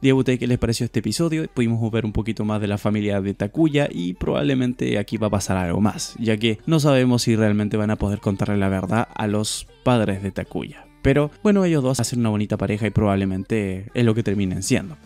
Diego, ¿qué les pareció este episodio? Pudimos ver un poquito más de la familia de Takuya y probablemente aquí va a pasar algo más, ya que no sabemos si realmente van a poder contarle la verdad a los padres de Takuya. Pero bueno, ellos dos hacen una bonita pareja y probablemente es lo que terminen siendo.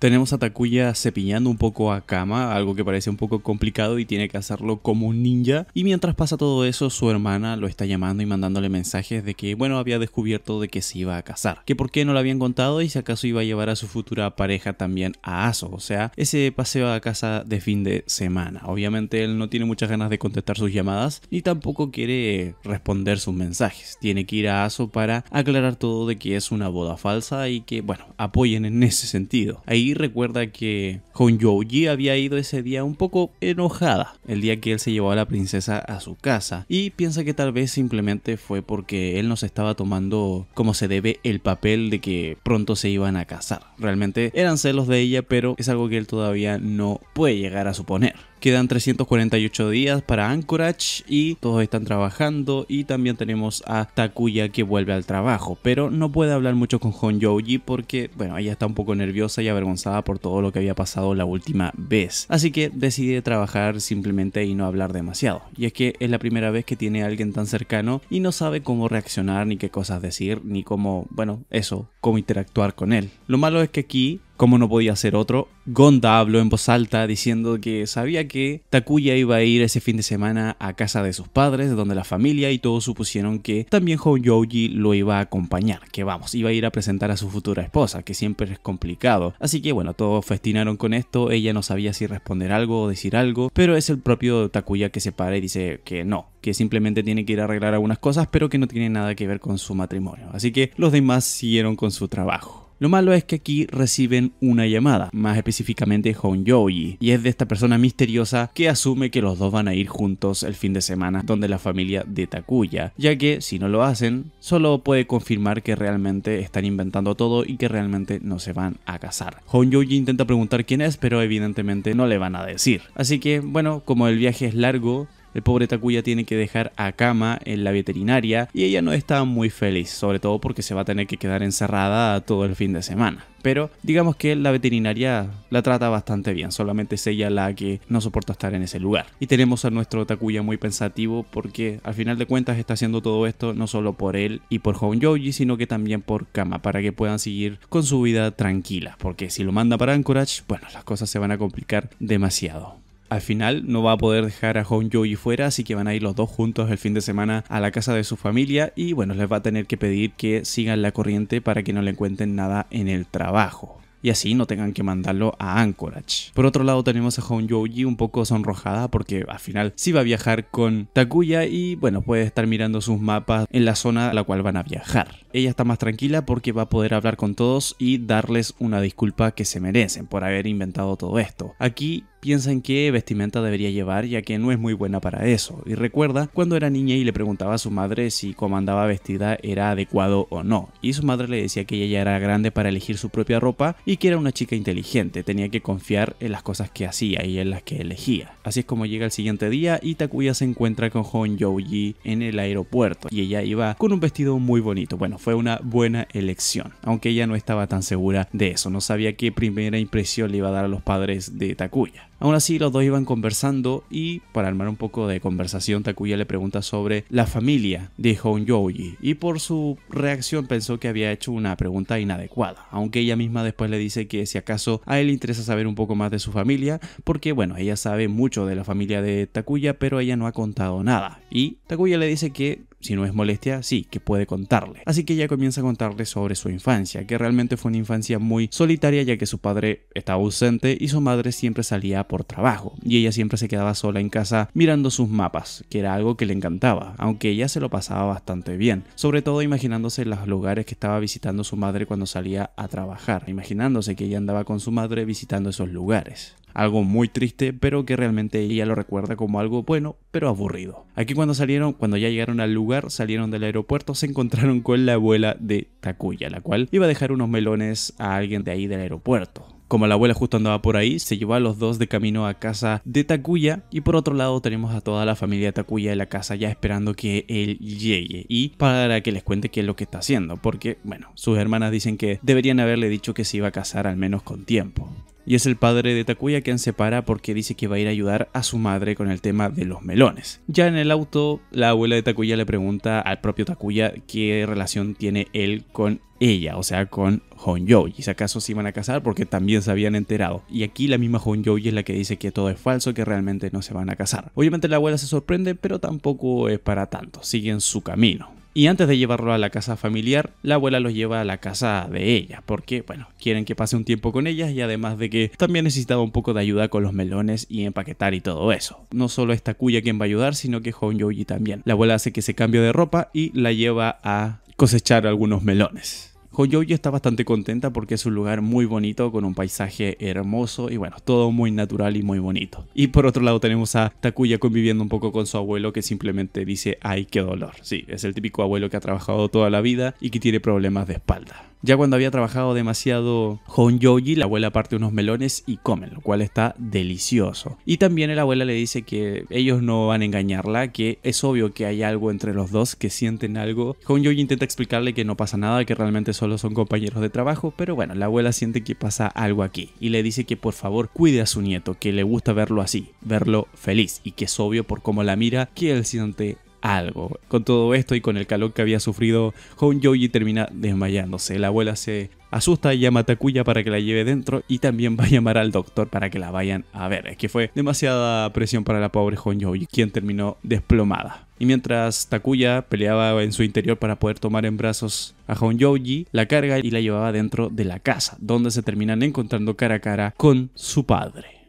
Tenemos a Takuya cepillando un poco a Kama, algo que parece un poco complicado y tiene que hacerlo como un ninja. Y mientras pasa todo eso, su hermana lo está llamando y mandándole mensajes de que, bueno, había descubierto de que se iba a casar. Que por qué no lo habían contado y si acaso iba a llevar a su futura pareja también a Aso. O sea, ese paseo a casa de fin de semana. Obviamente él no tiene muchas ganas de contestar sus llamadas ni tampoco quiere responder sus mensajes. Tiene que ir a Aso para aclarar todo de que es una boda falsa y que, bueno, apoyen en ese sentido. Ahí recuerda que Yo-ji había ido ese día un poco enojada, el día que él se llevó a la princesa a su casa, y piensa que tal vez simplemente fue porque él no se estaba tomando como se debe el papel de que pronto se iban a casar. Realmente eran celos de ella, pero es algo que él todavía no puede llegar a suponer. Quedan 348 días para Anchorage y todos están trabajando y también tenemos a Takuya que vuelve al trabajo, pero no puede hablar mucho con Joji porque, bueno, ella está un poco nerviosa y avergonzada por todo lo que había pasado la última vez, así que decide trabajar simplemente y no hablar demasiado. Y es que es la primera vez que tiene a alguien tan cercano y no sabe cómo reaccionar, ni qué cosas decir, ni cómo, bueno, eso, cómo interactuar con él. Lo malo es que aquí como no podía ser otro, Gonda habló en voz alta diciendo que sabía que Takuya iba a ir ese fin de semana a casa de sus padres, donde la familia y todos supusieron que también Hong lo iba a acompañar, que vamos, iba a ir a presentar a su futura esposa, que siempre es complicado. Así que bueno, todos festinaron con esto, ella no sabía si responder algo o decir algo, pero es el propio Takuya que se para y dice que no, que simplemente tiene que ir a arreglar algunas cosas, pero que no tiene nada que ver con su matrimonio. Así que los demás siguieron con su trabajo. Lo malo es que aquí reciben una llamada, más específicamente Honyoji, y es de esta persona misteriosa que asume que los dos van a ir juntos el fin de semana donde la familia de Takuya, ya que si no lo hacen, solo puede confirmar que realmente están inventando todo y que realmente no se van a casar. Honyoji intenta preguntar quién es, pero evidentemente no le van a decir. Así que, bueno, como el viaje es largo, el pobre Takuya tiene que dejar a Kama en la veterinaria y ella no está muy feliz, sobre todo porque se va a tener que quedar encerrada todo el fin de semana. Pero digamos que la veterinaria la trata bastante bien, solamente es ella la que no soporta estar en ese lugar. Y tenemos a nuestro Takuya muy pensativo porque al final de cuentas está haciendo todo esto no solo por él y por Honjoji, sino que también por Kama, para que puedan seguir con su vida tranquila. Porque si lo manda para Anchorage, bueno, las cosas se van a complicar demasiado. Al final no va a poder dejar a Hong y fuera, así que van a ir los dos juntos el fin de semana a la casa de su familia y bueno, les va a tener que pedir que sigan la corriente para que no le encuentren nada en el trabajo y así no tengan que mandarlo a Anchorage. Por otro lado tenemos a Hong un poco sonrojada porque al final sí va a viajar con Takuya y bueno, puede estar mirando sus mapas en la zona a la cual van a viajar. Ella está más tranquila porque va a poder hablar con todos y darles una disculpa que se merecen por haber inventado todo esto. Aquí piensa en qué vestimenta debería llevar ya que no es muy buena para eso, y recuerda cuando era niña y le preguntaba a su madre si como andaba vestida era adecuado o no, y su madre le decía que ella ya era grande para elegir su propia ropa y que era una chica inteligente, tenía que confiar en las cosas que hacía y en las que elegía. Así es como llega el siguiente día y Takuya se encuentra con Hon Yoji en el aeropuerto y ella iba con un vestido muy bonito, bueno, fue una buena elección, aunque ella no estaba tan segura de eso, no sabía qué primera impresión le iba a dar a los padres de Takuya. Aún así, los dos iban conversando y, para armar un poco de conversación, Takuya le pregunta sobre la familia de Honjoji. y por su reacción pensó que había hecho una pregunta inadecuada, aunque ella misma después le dice que si acaso a él interesa saber un poco más de su familia, porque bueno, ella sabe mucho de la familia de Takuya, pero ella no ha contado nada. Y Takuya le dice que si no es molestia, sí, que puede contarle. Así que ella comienza a contarle sobre su infancia, que realmente fue una infancia muy solitaria ya que su padre estaba ausente y su madre siempre salía por trabajo, y ella siempre se quedaba sola en casa mirando sus mapas, que era algo que le encantaba, aunque ella se lo pasaba bastante bien, sobre todo imaginándose los lugares que estaba visitando su madre cuando salía a trabajar, imaginándose que ella andaba con su madre visitando esos lugares. Algo muy triste, pero que realmente ella lo recuerda como algo bueno, pero aburrido. Aquí cuando salieron, cuando ya llegaron al lugar, salieron del aeropuerto, se encontraron con la abuela de Takuya, la cual iba a dejar unos melones a alguien de ahí del aeropuerto. Como la abuela justo andaba por ahí, se llevó a los dos de camino a casa de Takuya y por otro lado tenemos a toda la familia de Takuya de la casa ya esperando que él llegue y para que les cuente qué es lo que está haciendo, porque bueno, sus hermanas dicen que deberían haberle dicho que se iba a casar al menos con tiempo y es el padre de Takuya quien se para porque dice que va a ir a ayudar a su madre con el tema de los melones. Ya en el auto, la abuela de Takuya le pregunta al propio Takuya qué relación tiene él con ella, o sea, con Y Si acaso se iban a casar porque también se habían enterado. Y aquí la misma Joy es la que dice que todo es falso, que realmente no se van a casar. Obviamente la abuela se sorprende, pero tampoco es para tanto. Siguen su camino. Y antes de llevarlo a la casa familiar, la abuela los lleva a la casa de ella, porque, bueno, quieren que pase un tiempo con ellas y además de que también necesitaba un poco de ayuda con los melones y empaquetar y todo eso. No solo es Takuya quien va a ayudar, sino que Hon también. La abuela hace que se cambie de ropa y la lleva a cosechar algunos melones. Coyoyo está bastante contenta porque es un lugar muy bonito con un paisaje hermoso y bueno, todo muy natural y muy bonito. Y por otro lado tenemos a Takuya conviviendo un poco con su abuelo que simplemente dice, ay, qué dolor. Sí, es el típico abuelo que ha trabajado toda la vida y que tiene problemas de espalda. Ya cuando había trabajado demasiado con Yogi, la abuela parte unos melones y comen, lo cual está delicioso. Y también la abuela le dice que ellos no van a engañarla, que es obvio que hay algo entre los dos, que sienten algo. Con Yogi intenta explicarle que no pasa nada, que realmente solo son compañeros de trabajo, pero bueno, la abuela siente que pasa algo aquí y le dice que por favor cuide a su nieto, que le gusta verlo así, verlo feliz y que es obvio por cómo la mira que él siente algo. Con todo esto y con el calor que había sufrido, Hon termina desmayándose. La abuela se asusta y llama a Takuya para que la lleve dentro y también va a llamar al doctor para que la vayan a ver. Es que fue demasiada presión para la pobre Hon quien terminó desplomada. Y mientras Takuya peleaba en su interior para poder tomar en brazos a Hon Yoji, la carga y la llevaba dentro de la casa, donde se terminan encontrando cara a cara con su padre.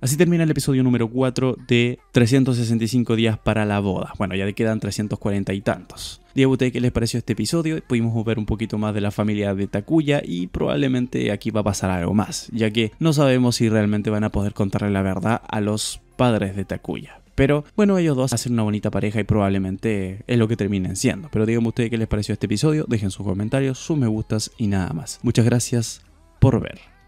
Así termina el episodio número 4 de 365 días para la boda. Bueno, ya le quedan 340 y tantos. ustedes ¿qué les pareció este episodio? Pudimos ver un poquito más de la familia de Takuya y probablemente aquí va a pasar algo más, ya que no sabemos si realmente van a poder contarle la verdad a los padres de Takuya. Pero bueno, ellos dos hacen una bonita pareja y probablemente es lo que terminen siendo. Pero díganme ustedes qué les pareció este episodio, dejen sus comentarios, sus me gustas y nada más. Muchas gracias por ver.